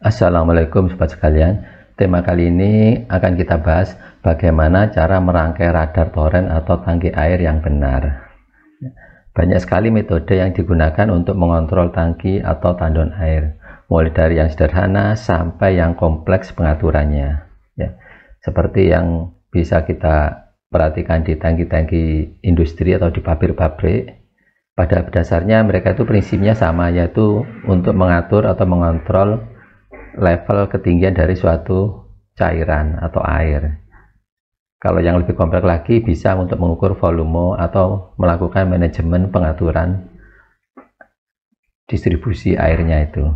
Assalamualaikum sobat sekalian. Tema kali ini akan kita bahas bagaimana cara merangkai radar toren atau tangki air yang benar. Banyak sekali metode yang digunakan untuk mengontrol tangki atau tandon air, mulai dari yang sederhana sampai yang kompleks pengaturannya. Ya, seperti yang bisa kita perhatikan di tangki-tangki industri atau di pabrik-pabrik, pada dasarnya mereka itu prinsipnya sama yaitu untuk mengatur atau mengontrol level ketinggian dari suatu cairan atau air. Kalau yang lebih kompleks lagi bisa untuk mengukur volume atau melakukan manajemen pengaturan distribusi airnya itu.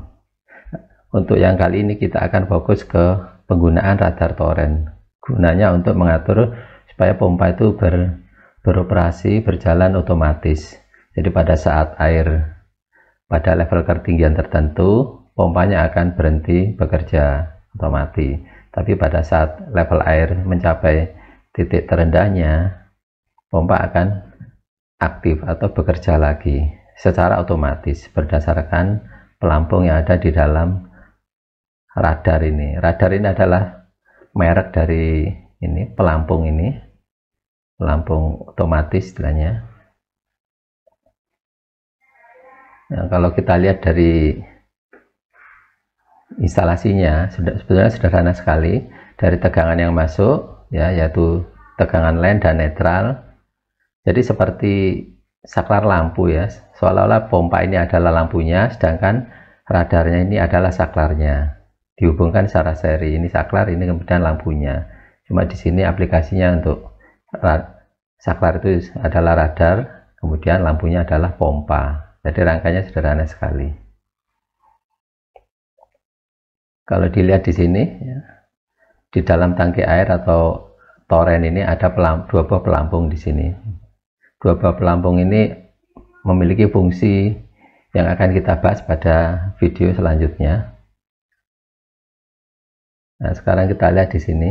Untuk yang kali ini kita akan fokus ke penggunaan radar torrent. Gunanya untuk mengatur supaya pompa itu ber, beroperasi berjalan otomatis. Jadi pada saat air pada level ketinggian tertentu pompanya akan berhenti bekerja atau mati. Tapi pada saat level air mencapai titik terendahnya, pompa akan aktif atau bekerja lagi secara otomatis berdasarkan pelampung yang ada di dalam radar ini. Radar ini adalah merek dari ini pelampung ini, pelampung otomatis istilahnya. Nah, kalau kita lihat dari instalasinya sudah sebetulnya sederhana sekali dari tegangan yang masuk ya yaitu tegangan lain dan netral jadi seperti saklar lampu ya seolah-olah pompa ini adalah lampunya sedangkan radarnya ini adalah saklarnya dihubungkan secara seri ini saklar ini kemudian lampunya cuma di sini aplikasinya untuk saklar itu adalah radar kemudian lampunya adalah pompa jadi rangkanya sederhana sekali kalau dilihat di sini, ya, di dalam tangki air atau toren ini ada pelam, dua buah pelampung di sini. Dua buah pelampung ini memiliki fungsi yang akan kita bahas pada video selanjutnya. Nah, sekarang kita lihat di sini.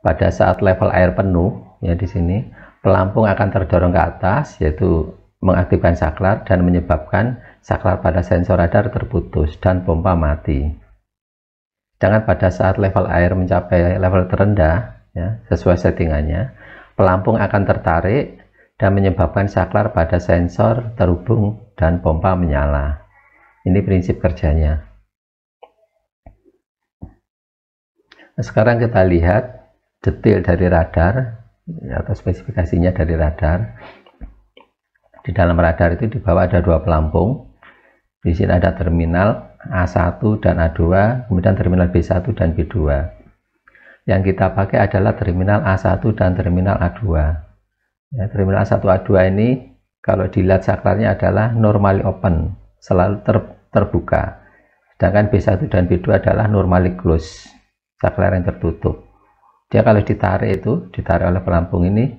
Pada saat level air penuh, ya di sini, pelampung akan terdorong ke atas, yaitu mengaktifkan saklar dan menyebabkan saklar pada sensor radar terputus dan pompa mati. Jangan pada saat level air mencapai level terendah, ya, sesuai settingannya, pelampung akan tertarik dan menyebabkan saklar pada sensor terhubung dan pompa menyala. Ini prinsip kerjanya. Nah, sekarang kita lihat detail dari radar ya, atau spesifikasinya dari radar. Di dalam radar itu di bawah ada dua pelampung, di sini ada terminal A1 dan A2, kemudian terminal B1 dan B2. Yang kita pakai adalah terminal A1 dan terminal A2. Ya, terminal A1 A2 ini kalau dilihat saklarnya adalah normally open, selalu ter, terbuka. Sedangkan B1 dan B2 adalah normally closed, saklar yang tertutup. Dia kalau ditarik itu, ditarik oleh pelampung ini,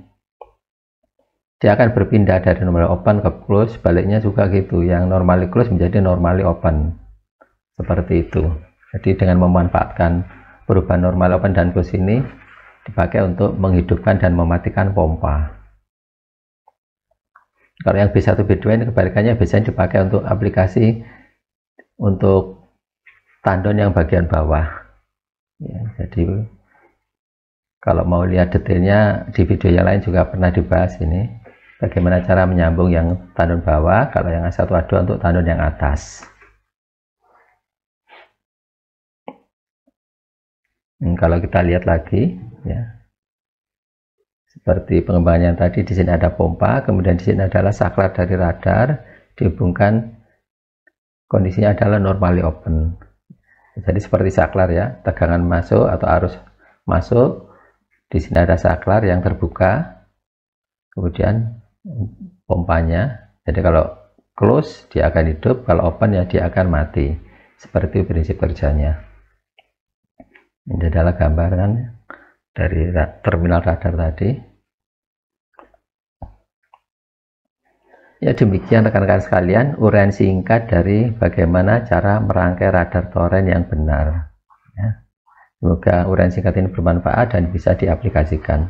dia akan berpindah dari normally open ke close baliknya juga gitu yang normally close menjadi normally open seperti itu jadi dengan memanfaatkan perubahan normal open dan close ini dipakai untuk menghidupkan dan mematikan pompa kalau yang B1 B2 ini kebalikannya biasanya dipakai untuk aplikasi untuk tandon yang bagian bawah ya, jadi kalau mau lihat detailnya di video yang lain juga pernah dibahas ini bagaimana cara menyambung yang tandon bawah kalau yang satu adu untuk tandon yang atas Dan hmm, kalau kita lihat lagi ya seperti pengembangan yang tadi di sini ada pompa kemudian di sini adalah saklar dari radar dihubungkan kondisinya adalah normally open jadi seperti saklar ya tegangan masuk atau arus masuk di sini ada saklar yang terbuka kemudian pompanya jadi kalau close dia akan hidup kalau open ya dia akan mati seperti prinsip kerjanya ini adalah gambaran dari terminal radar tadi ya demikian rekan-rekan sekalian uraian singkat dari bagaimana cara merangkai radar torrent yang benar ya. semoga uraian singkat ini bermanfaat dan bisa diaplikasikan